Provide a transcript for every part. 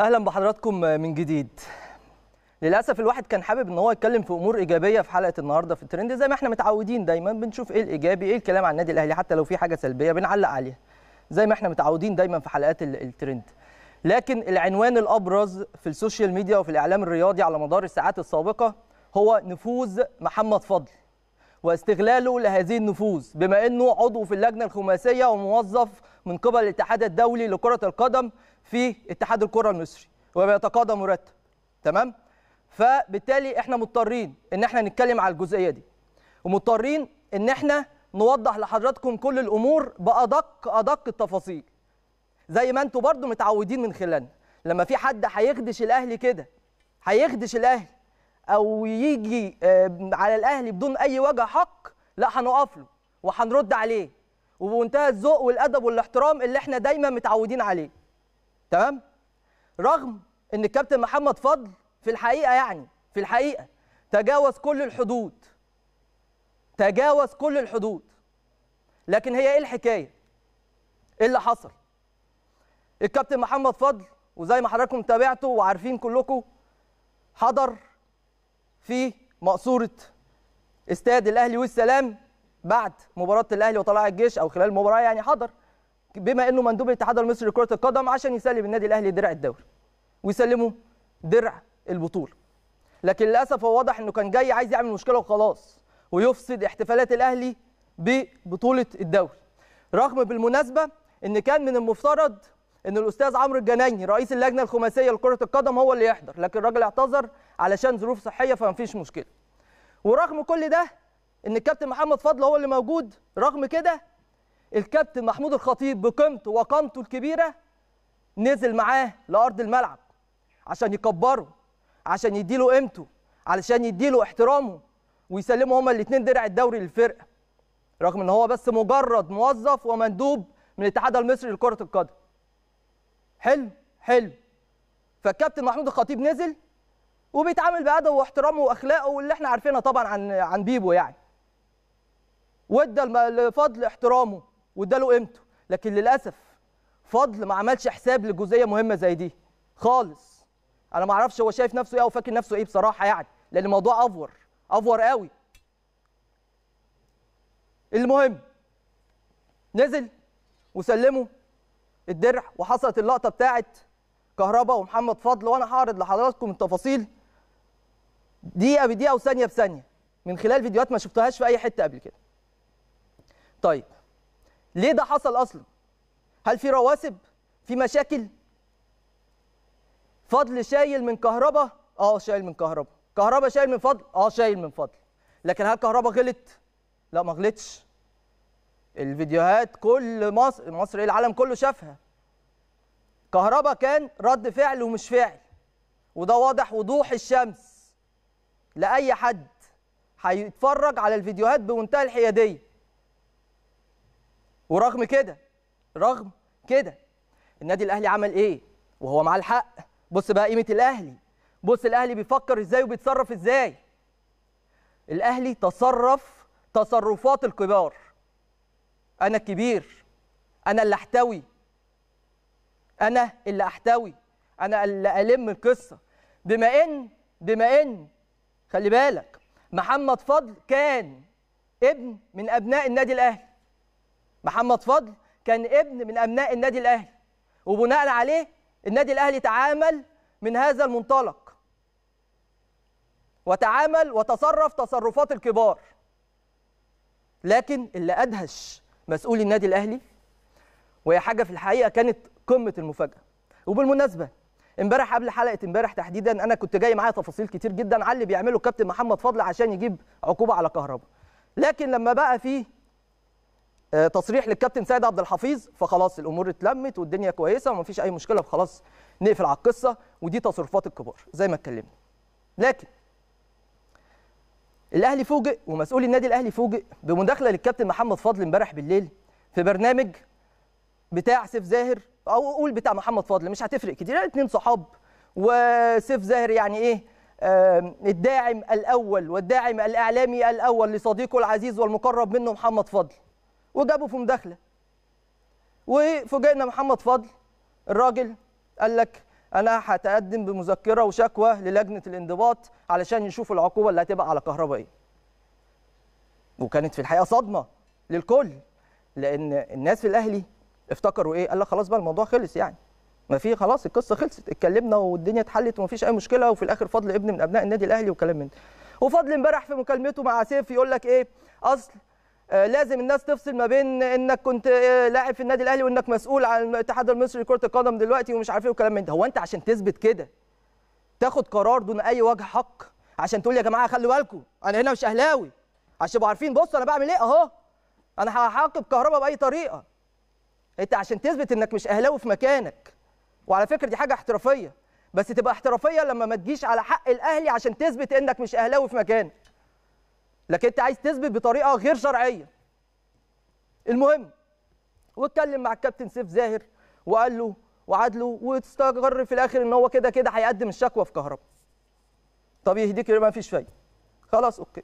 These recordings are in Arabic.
اهلا بحضراتكم من جديد للاسف الواحد كان حابب ان هو يتكلم في امور ايجابيه في حلقه النهارده في الترند زي ما احنا متعودين دايما بنشوف ايه الايجابي ايه الكلام عن النادي الاهلي حتى لو في حاجه سلبيه بنعلق عليها زي ما احنا متعودين دايما في حلقات الترند لكن العنوان الابرز في السوشيال ميديا وفي الاعلام الرياضي على مدار الساعات السابقه هو نفوذ محمد فضل واستغلاله لهذه النفوذ بما انه عضو في اللجنه الخماسيه وموظف من قبل الاتحاد الدولي لكرة القدم في اتحاد الكرة المصري وبيتقاضى مرتب تمام فبالتالي احنا مضطرين ان احنا نتكلم على الجزئية دي ومضطرين ان احنا نوضح لحضراتكم كل الامور بادق ادق التفاصيل زي ما انتم برضو متعودين من خلالنا لما في حد هيخدش الاهلي كده هيخدش الاهلي او يجي آه، على الاهلي بدون اي وجه حق لا هنقف له وهنرد عليه وبمنتهى الذوق والادب والاحترام اللي احنا دايما متعودين عليه تمام رغم ان الكابتن محمد فضل في الحقيقه يعني في الحقيقه تجاوز كل الحدود تجاوز كل الحدود لكن هي ايه الحكايه ايه اللي حصل الكابتن محمد فضل وزي ما حضراتكم تابعتوا وعارفين كلكم حضر في مقصوره استاد الاهلي والسلام بعد مباراه الاهلي وطلائع الجيش او خلال المباراه يعني حضر بما انه مندوب الاتحاد المصري لكره القدم عشان يسلم النادي الاهلي درع الدوري ويسلمه درع البطوله لكن للاسف هو واضح انه كان جاي عايز يعمل مشكله وخلاص ويفسد احتفالات الاهلي ببطوله الدوري رغم بالمناسبه ان كان من المفترض ان الاستاذ عمرو الجنايني رئيس اللجنه الخماسيه لكره القدم هو اللي يحضر لكن الراجل اعتذر علشان ظروف صحيه فمفيش مشكله ورغم كل ده ان الكابتن محمد فضل هو اللي موجود رغم كده الكابتن محمود الخطيب بقيمته وقامته الكبيره نزل معاه لارض الملعب عشان يكبره عشان يديله قيمته علشان يديله احترامه ويسلموا هما الاثنين درع الدوري للفرقه رغم ان هو بس مجرد موظف ومندوب من الاتحاد المصري لكره القدم حلو حلو فالكابتن محمود الخطيب نزل وبيتعامل بادب واحترامه واخلاقه واللي احنا عارفينها طبعا عن عن بيبو يعني وادى لفضل احترامه واداله قيمته لكن للاسف فضل ما عملش حساب لجزئيه مهمه زي دي خالص انا ما اعرفش هو شايف نفسه ايه او فاكر نفسه ايه بصراحه يعني لان الموضوع افور افور قوي المهم نزل وسلموا الدرع وحصلت اللقطه بتاعت كهربا ومحمد فضل وانا هعرض لحضراتكم التفاصيل دقيقه بدقيقه وثانيه بثانيه من خلال فيديوهات ما شفتهاش في اي حته قبل كده طيب ليه ده حصل اصلا هل في رواسب في مشاكل فضل شايل من كهرباء اه شايل من كهرباء كهرباء شايل من فضل اه شايل من فضل لكن هل كهرباء غلط لا ما غلطش الفيديوهات كل مصر مصر إيه؟ العالم كله شافها كهرباء كان رد فعل ومش فعل وده واضح وضوح الشمس لاي حد هيتفرج على الفيديوهات بمنتهى الحياديه ورغم كده رغم كده النادي الاهلي عمل ايه وهو معاه الحق بص بقى قيمه الاهلي بص الاهلي بيفكر ازاي وبيتصرف ازاي الاهلي تصرف تصرفات الكبار انا الكبير انا اللي احتوي انا اللي احتوي انا اللي الم القصه بما ان بما ان خلي بالك محمد فضل كان ابن من ابناء النادي الاهلي محمد فضل كان ابن من ابناء النادي الاهلي وبناء عليه النادي الاهلي تعامل من هذا المنطلق وتعامل وتصرف تصرفات الكبار لكن اللي ادهش مسؤولي النادي الاهلي وهي حاجه في الحقيقه كانت قمه المفاجاه وبالمناسبه امبارح قبل حلقه امبارح تحديدا انا كنت جاي معايا تفاصيل كتير جدا على اللي بيعمله الكابتن محمد فضل عشان يجيب عقوبه على كهربا لكن لما بقى فيه آه، تصريح للكابتن سيد عبد الحفيظ فخلاص الامور اتلمت والدنيا كويسه ومفيش اي مشكله فخلاص نقفل على القصه ودي تصرفات الكبار زي ما اتكلمنا لكن الاهلي فوجئ ومسؤول النادي الاهلي فوجئ بمداخله للكابتن محمد فضل امبارح بالليل في برنامج بتاع سيف زاهر او قول بتاع محمد فضل مش هتفرق كتير يعني الاثنين صحاب وسيف زاهر يعني ايه الداعم الاول والداعم الاعلامي الاول لصديقه العزيز والمقرب منه محمد فضل وجابوا في مداخله وفوجئنا محمد فضل الراجل قال لك انا هتقدم بمذكره وشكوى للجنه الانضباط علشان يشوفوا العقوبه اللي هتبقى على كهرباء ايه وكانت في الحقيقه صدمه للكل لان الناس في الاهلي افتكروا ايه قال لك خلاص بقى الموضوع خلص يعني ما في خلاص القصه خلصت اتكلمنا والدنيا اتحلت ومفيش اي مشكله وفي الاخر فضل ابن من ابناء النادي الاهلي وكلام من ده وفضل امبارح في مكالمته مع سيف يقول لك ايه اصل آه، لازم الناس تفصل ما بين انك كنت آه، لاعب في النادي الاهلي وانك مسؤول عن الاتحاد المصري لكره القدم دلوقتي ومش عارف ايه وكلام من ده هو انت عشان تثبت كده تاخد قرار دون اي وجه حق عشان تقول يا جماعه خلوا بالكم انا هنا مش اهلاوي عشان تبقوا عارفين بص انا بعمل ايه اهو انا هعاقب كهربا باي طريقه انت عشان تثبت انك مش اهلاوي في مكانك وعلى فكره دي حاجه احترافيه بس تبقى احترافيه لما ما تجيش على حق الاهلي عشان تثبت انك مش اهلاوي في مكانك لكن انت عايز تثبت بطريقه غير شرعيه المهم واتكلم مع الكابتن سيف زاهر وقال له وعاد له واستقر في الاخر ان هو كده كده هيقدم الشكوى في كهرباء طب يهديك ما فيش فايده خلاص اوكي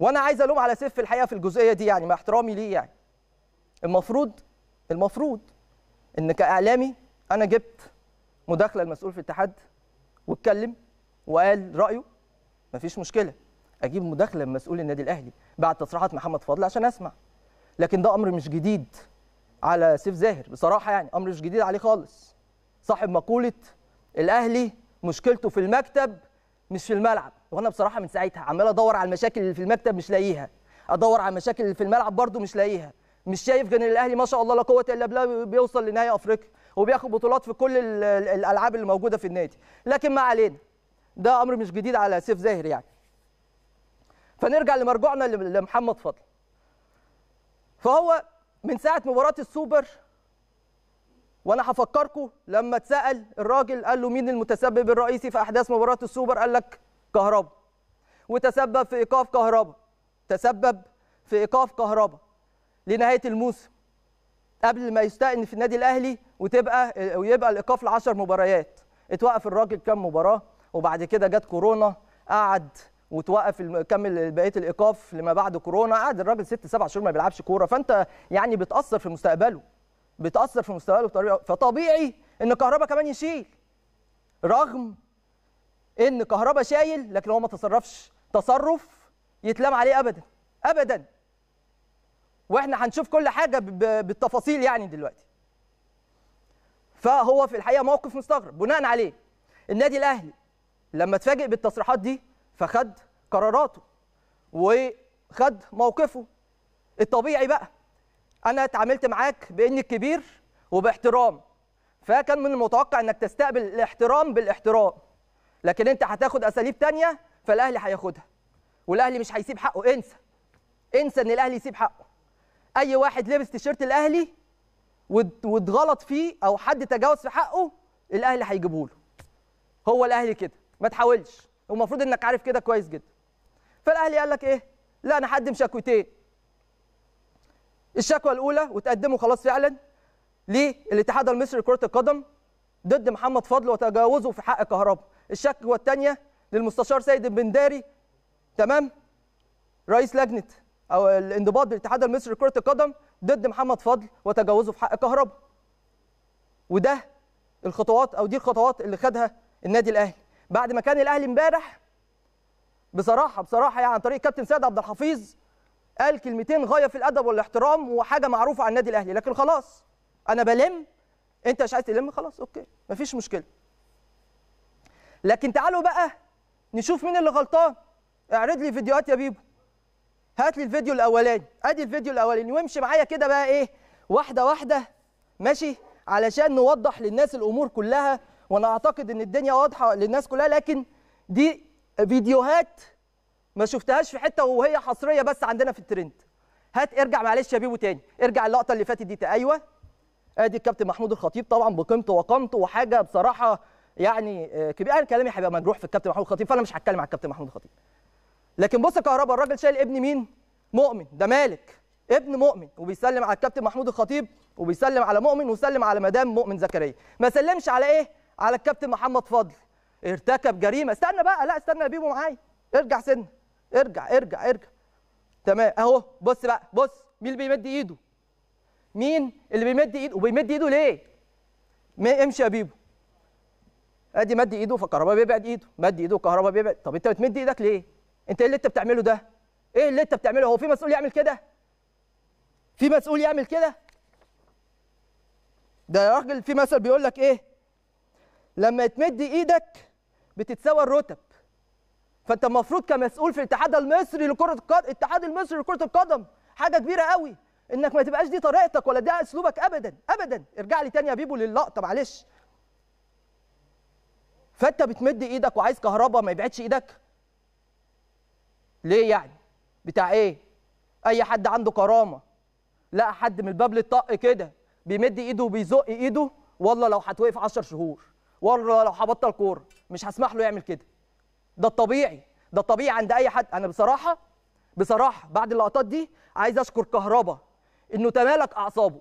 وانا عايز الوم على سيف في الحقيقه في الجزئيه دي يعني مع احترامي ليه يعني المفروض المفروض ان كاعلامي انا جبت مداخله المسؤول في الاتحاد واتكلم وقال رايه مفيش مشكله اجيب مداخله من مسؤول النادي الاهلي بعد تصريحات محمد فضل عشان اسمع لكن ده امر مش جديد على سيف زاهر بصراحه يعني امر مش جديد عليه خالص صاحب مقوله الاهلي مشكلته في المكتب مش في الملعب وانا بصراحه من ساعتها عمال ادور على المشاكل اللي في المكتب مش لاقيها ادور على المشاكل اللي في الملعب برده مش لاقيها مش شايف غير ان الاهلي ما شاء الله لا قوه الا بالله بيوصل لنهائي افريقيا وبياخد بطولات في كل الالعاب اللي موجوده في النادي لكن ما علينا ده امر مش جديد على سيف زاهر يعني فنرجع لمرجعنا لمحمد فضل فهو من ساعه مباراه السوبر وانا هفكركم لما اتسال الراجل قال له مين المتسبب الرئيسي في احداث مباراه السوبر قال لك كهربا وتسبب في ايقاف كهربا تسبب في ايقاف كهربا لنهايه الموسم قبل ما يستأنف في النادي الاهلي وتبقى ويبقى الايقاف لعشر 10 مباريات اتوقف الراجل كام مباراه وبعد كده جت كورونا قعد وتوقف كمل بقيه الايقاف لما بعد كورونا قعد الراجل ست سبع شهور ما بيلعبش كوره فانت يعني بتاثر في مستقبله بتاثر في مستقبله بطريقه فطبيعي ان كهربا كمان يشيل رغم ان كهربا شايل لكن هو ما تصرفش تصرف يتلام عليه ابدا ابدا واحنا هنشوف كل حاجه بالتفاصيل يعني دلوقتي فهو في الحقيقه موقف مستغرب بناء عليه النادي الاهلي لما اتفاجئ بالتصريحات دي فخد قراراته وخد موقفه الطبيعي بقى انا اتعاملت معاك باني الكبير وباحترام فكان من المتوقع انك تستقبل الاحترام بالاحترام لكن انت هتاخد اساليب تانية فالاهلي هياخدها والاهلي مش هيسيب حقه انسى انسى ان الاهلي يسيب حقه اي واحد لبس تيشيرت الاهلي واتغلط فيه او حد تجاوز في حقه الاهلي هيجيبه له هو الاهلي كده ما تحاولش ومفروض انك عارف كده كويس جدا فالاهلي قال لك ايه لا انا هقدم شكوتين الشكوى الاولى وتقدمه خلاص فعلا للاتحاد المصري لكره القدم ضد محمد فضل وتجاوزه في حق كهربا الشكوى الثانيه للمستشار سيد البنداري تمام رئيس لجنه او الانضباط بالاتحاد المصري لكره القدم ضد محمد فضل وتجاوزه في حق كهربا وده الخطوات او دي الخطوات اللي خدها النادي الاهلي بعد ما كان الاهلي امبارح بصراحه بصراحه يعني عن طريق كابتن سيد عبد الحفيظ قال كلمتين غايه في الادب والاحترام وحاجه معروفه عن النادي الاهلي لكن خلاص انا بلم انت مش عايز تلم خلاص اوكي مفيش مشكله لكن تعالوا بقى نشوف مين اللي غلطان اعرض لي فيديوهات يا بيبو هات لي الفيديو الاولاني ادي الفيديو الاولاني وامشي معايا كده بقى ايه واحده واحده ماشي علشان نوضح للناس الامور كلها وانا اعتقد ان الدنيا واضحه للناس كلها لكن دي فيديوهات ما شفتهاش في حته وهي حصريه بس عندنا في الترند هات ارجع معلش يا بيبو تاني ارجع اللقطه اللي فاتت دي ايوه ادي الكابتن محمود الخطيب طبعا بقيمته وقامته وحاجه بصراحه يعني آه، كبير انا كلامي هيبقى مجروح في الكابتن محمود الخطيب فانا مش هتكلم على الكابتن محمود الخطيب لكن بص كهربا الراجل شايل ابن مين مؤمن ده مالك ابن مؤمن وبيسلم على الكابتن محمود الخطيب وبيسلم على مؤمن وسلم على مدام مؤمن زكريا ما سلمش على ايه على الكابتن محمد فضل ارتكب جريمه استنى بقى لا استنى يا بيبو معايا ارجع سن ارجع ارجع ارجع تمام اهو بص بقى بص مين اللي بيمد ايده مين اللي بيمد ايده وبيمد ايده ليه ما امشي يا بيبو ادي مد ايده فكهرباء بيبعد ايده مد ايده الكهرباء بيبعد طب انت بتمد ايدك ليه انت ايه اللي انت بتعمله ده ايه اللي انت بتعمله هو في مسؤول يعمل كده في مسؤول يعمل كده ده يا راجل في مثل بيقول لك ايه لما تمد ايدك بتتساوى الرتب فانت المفروض كمسؤول في الاتحاد المصري لكره القدم الاتحاد المصري لكره القدم حاجه كبيره قوي انك ما تبقاش دي طريقتك ولا ده اسلوبك ابدا ابدا ارجع لي تاني يا بيبو للقطه معلش فانت بتمد ايدك وعايز كهرباء ما يبعدش ايدك ليه يعني بتاع ايه اي حد عنده كرامه لقى حد من الباب للطق كده بيمد ايده وبيزق ايده والله لو هتوقف 10 شهور والله لو هبطل كوره مش هسمح له يعمل كده ده الطبيعي ده الطبيعي عند اي حد انا بصراحه بصراحه بعد اللقطات دي عايز اشكر كهربا انه تمالك اعصابه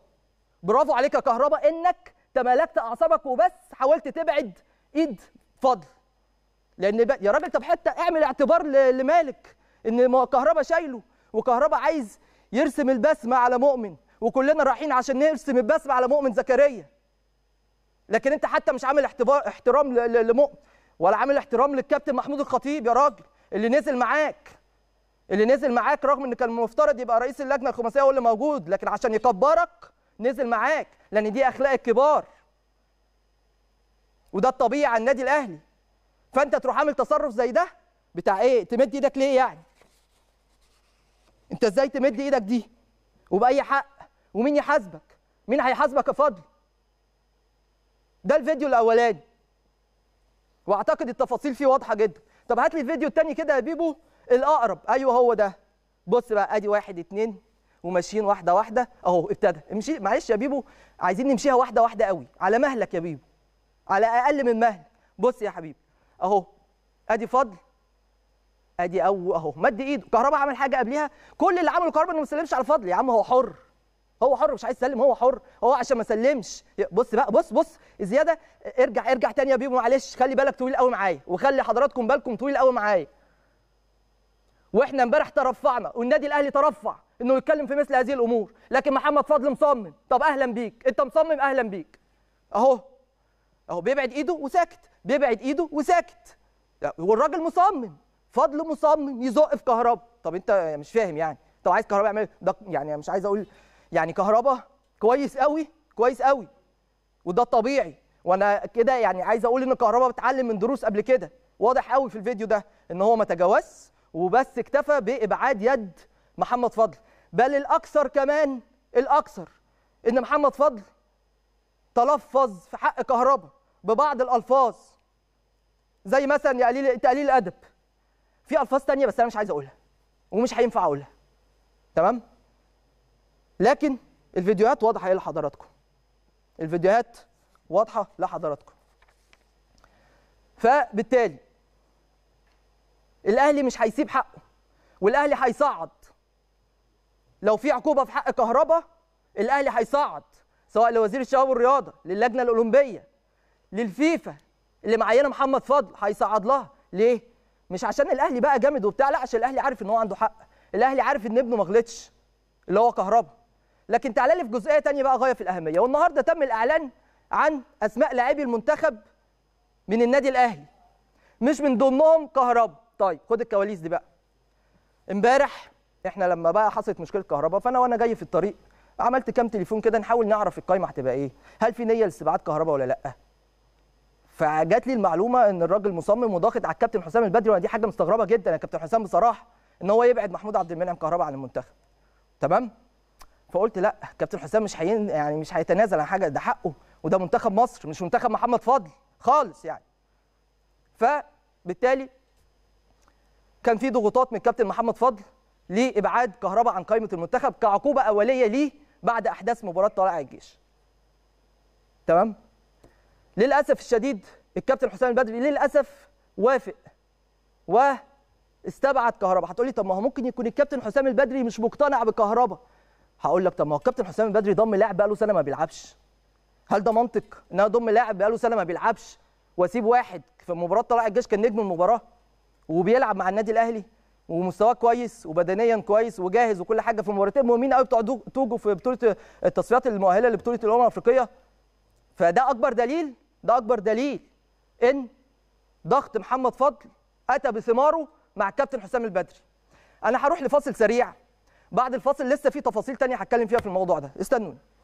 برافو عليك يا كهربا انك تمالكت اعصابك وبس حاولت تبعد ايد فضل لان يا راجل طب حتى اعمل اعتبار لمالك ان كهربا شايله وكهربا عايز يرسم البسمه على مؤمن وكلنا رايحين عشان نرسم البسمه على مؤمن زكريا لكن انت حتى مش عامل احترام لمؤمن ولا عامل احترام للكابتن محمود الخطيب يا راجل اللي نزل معاك اللي نزل معاك رغم ان كان المفترض يبقى رئيس اللجنه الخماسيه هو اللي موجود لكن عشان يكبرك نزل معاك لان دي اخلاق الكبار وده الطبيعي على النادي الاهلي فانت تروح عامل تصرف زي ده بتاع ايه تمد ايدك ليه يعني انت ازاي تمد ايدك دي وباي حق ومين يحاسبك مين هيحاسبك يا فضل ده الفيديو الاولاني واعتقد التفاصيل فيه واضحه جدا طب هات لي الفيديو الثاني كده يا بيبو الاقرب ايوه هو ده بص بقى ادي واحد اتنين وماشيين واحده واحده اهو ابتدى امشي معلش يا بيبو عايزين نمشيها واحده واحده قوي على مهلك يا بيبو على اقل من مهلك بص يا حبيبي اهو ادي فضل ادي او اهو مد ايده كهربا عمل حاجه قبليها كل اللي عمله كهربا انه ما سلمش على فضل يا عم هو حر هو حر مش عايز يسلم هو حر هو عشان ما سلمش بص بقى بص بص زياده ارجع ارجع تاني يا بيبو معلش خلي بالك طويل قوي معايا وخلي حضراتكم بالكم طويل قوي معايا واحنا امبارح ترفعنا والنادي الاهلي ترفع انه يتكلم في مثل هذه الامور لكن محمد فضل مصمم طب اهلا بيك انت مصمم اهلا بيك اهو اهو بيبعد ايده وساكت بيبعد ايده وساكت والراجل مصمم فضل مصمم يزق في كهربا طب انت مش فاهم يعني طب عايز كهربا يعمل ده يعني مش عايز اقول يعني كهربا كويس قوي كويس قوي وده الطبيعي وانا كده يعني عايز اقول ان كهربا بتعلم من دروس قبل كده واضح قوي في الفيديو ده ان هو ما تجاوزش وبس اكتفى بابعاد يد محمد فضل بل الاكثر كمان الاكثر ان محمد فضل تلفظ في حق كهربا ببعض الالفاظ زي مثلا يا قليل تقليل الادب في الفاظ تانية بس انا مش عايز اقولها ومش هينفع اقولها تمام لكن الفيديوهات واضحه ايه لحضراتكم الفيديوهات واضحه لحضراتكم فبالتالي الاهلي مش هيسيب حقه والاهلي هيصعد لو في عقوبه في حق كهربا الاهلي هيصعد سواء لوزير الشباب والرياضه للجنه الاولمبيه للفيفا اللي معينه محمد فضل هيصعد لها ليه مش عشان الاهلي بقى جامد وبتاع لا عشان الاهلي عارف ان هو عنده حق الاهلي عارف ان ابنه ما غلطش اللي هو كهربا لكن تعالى لي في جزئيه ثانيه بقى غايه في الاهميه والنهارده تم الاعلان عن اسماء لاعبي المنتخب من النادي الاهلي مش من ضمنهم كهربا طيب خد الكواليس دي بقى امبارح احنا لما بقى حصلت مشكله كهربا فانا وانا جاي في الطريق عملت كام تليفون كده نحاول نعرف القايمه هتبقى ايه هل في نيه لاستبعاد كهربا ولا لا فجات لي المعلومه ان الراجل مصمم وضاغط على الكابتن حسام البدري وانا دي حاجه مستغربه جدا يا كابتن حسام بصراحه ان هو يبعد محمود عبد المنعم كهربا عن المنتخب تمام فقلت لا كابتن حسام مش هين يعني مش هيتنازل عن حاجه ده حقه وده منتخب مصر مش منتخب محمد فضل خالص يعني فبالتالي كان في ضغوطات من كابتن محمد فضل لابعاد كهربا عن قائمه المنتخب كعقوبه اوليه ليه بعد احداث مباراه طلائع الجيش تمام للاسف الشديد الكابتن حسام البدري للاسف وافق واستبعد كهربا هتقولي طب ما هو ممكن يكون الكابتن حسام البدري مش مقتنع بكهربا هقول لك طب ما هو الكابتن حسام البدري ضم لاعب بقاله سنه ما بيلعبش هل ده منطق ان انا اضم لاعب بقاله سنه ما بيلعبش واسيب واحد في مباراه طلائع الجيش كان نجم المباراه وبيلعب مع النادي الاهلي ومستواه كويس وبدنيا كويس وجاهز وكل حاجه في مباراتين مهمين قوي بتوع توجو في بطوله التصفيات المؤهله لبطوله الامم الافريقيه فده اكبر دليل ده اكبر دليل ان ضغط محمد فضل اتى بثماره مع الكابتن حسام البدري انا هروح لفاصل سريع بعد الفاصل لسه في تفاصيل تانية هتكلم فيها في الموضوع ده استنوني